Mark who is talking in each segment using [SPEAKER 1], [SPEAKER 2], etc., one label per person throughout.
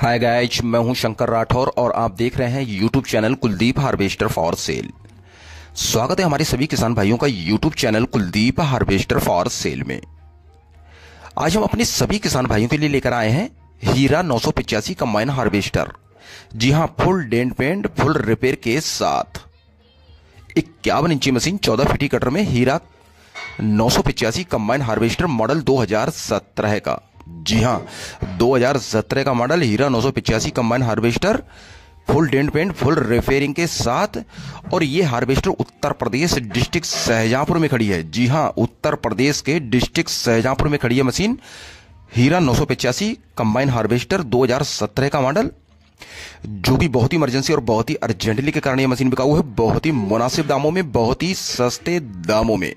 [SPEAKER 1] hi guys मैं हूं शंकर राठौर और आप देख रहे हैं YouTube channel Kuldeep harvester for sale स्वागत है हमारे सभी किसान भाइयों का YouTube channel Kuldeep harvester for sale में आज हम अपने सभी किसान भाइयों के लिए लेकर आए हैं हीरा नौ सौ पिचासी कंबाइन हार्वेस्टर जी हां full dent paint full repair के साथ इक्यावन इंची मशीन चौदह फीटी कटर में हीरा नौ सौ पिचासी कंबाइन हार्वेस्टर मॉडल दो हजार सत्रह का जी हाँ 2017 का मॉडल हीरा नौ सौ combine harvester full dent paint full repairing के साथ और ये हार्वेस्टर उत्तर प्रदेश डिस्ट्रिक्ट शहजहांपुर में खड़ी है जी हाँ उत्तर प्रदेश के डिस्ट्रिक्ट शहजहांपुर में खड़ी है मशीन हीरा नौ सौ कंबाइन हार्वेस्टर 2017 का मॉडल जो कि बहुत ही इमरजेंसी और बहुत ही अर्जेंटली के कारण यह मशीन बिकाऊ है बहुत ही मुनासिब दामों में बहुत ही सस्ते दामों में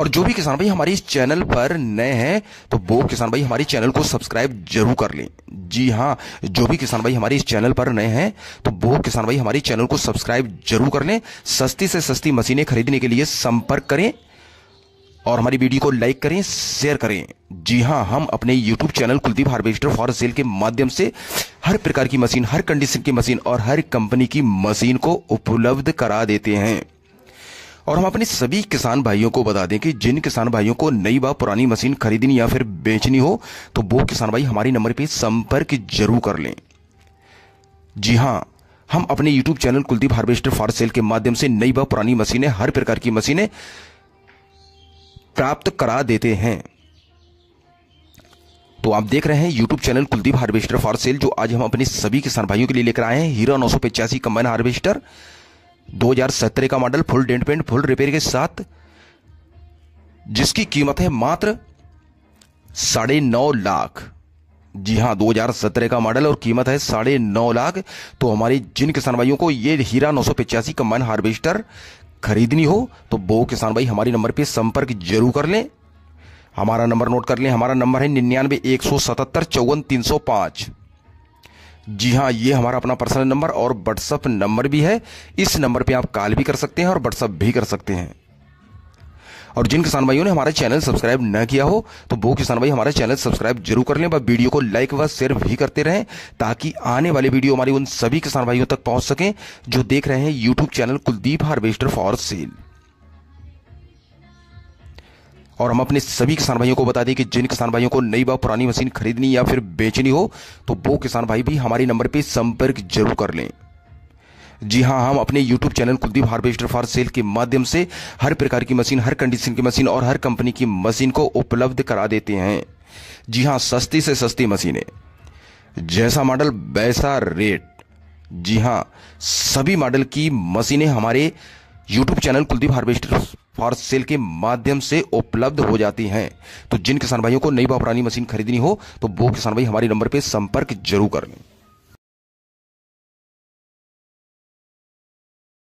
[SPEAKER 1] और जो भी किसान भाई हमारे इस चैनल पर नए हैं तो वो किसान भाई हमारे चैनल को सब्सक्राइब जरूर कर लें जी हाँ जो भी किसान भाई हमारे इस चैनल पर नए हैं तो वो किसान भाई हमारे चैनल को सब्सक्राइब जरूर कर लें सस्ती से सस्ती मशीनें खरीदने के लिए संपर्क करें और हमारी वीडियो को लाइक करें शेयर करें जी हाँ हम अपने YouTube channel Kuldeep harvester for sale के माध्यम से हर प्रकार की मशीन हर कंडीशन की मशीन और हर कंपनी की मशीन को उपलब्ध करा देते हैं और हम अपने सभी किसान भाइयों को बता दें कि जिन किसान भाइयों को नई व पुरानी मशीन खरीदनी या फिर बेचनी हो तो वो किसान भाई हमारे नंबर पर संपर्क जरूर कर लें जी हाँ हम अपने YouTube channel Kuldeep harvester for sale के माध्यम से नई व पुरानी मशीनें हर प्रकार की मशीनें प्राप्त करा देते हैं तो आप देख रहे हैं YouTube channel Kuldeep harvester for sale जो आज हम अपने सभी किसान भाइयों के लिए लेकर आए हैं हीरा नौ सौ पिचासी कंबाइन हार्वेस्टर 2017 का model full dent paint full repair के साथ जिसकी कीमत है मात्र साढ़े नौ लाख जी हां 2017 का मॉडल और कीमत है साढ़े नौ लाख तो हमारे जिन किसान भाइयों को ये हीरा नौ सौ पिचासी कम्बाइन हार्वेस्टर खरीदनी हो तो वो किसान भाई हमारे नंबर पे संपर्क जरूर कर लें हमारा नंबर नोट कर लें हमारा नंबर है निन्यानवे एक सौ सतहत्तर चौवन तीन सौ पांच जी हाँ ये हमारा अपना पर्सनल नंबर और व्हाट्सअप नंबर भी है इस नंबर पे आप कॉल भी कर सकते हैं और व्हाट्सअप भी कर सकते हैं और जिन किसान भाइयों ने हमारा चैनल सब्सक्राइब न किया हो तो वो किसान भाई हमारा चैनल सब्सक्राइब जरूर कर लें वीडियो को लाइक व शेयर भी करते रहें ताकि आने वाले वीडियो हमारी उन सभी किसान भाइयों तक पहुंच सकें जो देख रहे हैं YouTube channel Kuldeep harvester for sale और हम अपने सभी किसान भाइयों को बता दें कि जिन किसान भाइयों को नई व पुरानी मशीन खरीदनी या फिर बेचनी हो तो वो किसान भाई भी हमारे नंबर पर संपर्क जरूर कर लें जी हाँ हम अपने YouTube channel Kuldeep harvester for sale के माध्यम से हर प्रकार की मशीन हर कंडीशन की मशीन और हर कंपनी की मशीन को उपलब्ध करा देते हैं जी हाँ सस्ती से सस्ती मशीनें जैसा मॉडल वैसा रेट जी हाँ सभी मॉडल की मशीनें हमारे YouTube channel Kuldeep harvester for sale के माध्यम से उपलब्ध हो जाती हैं तो जिन किसान भाइयों को नई व पुरानी मशीन खरीदनी हो तो वो किसान भाई हमारे नंबर पर संपर्क जरूर कर लें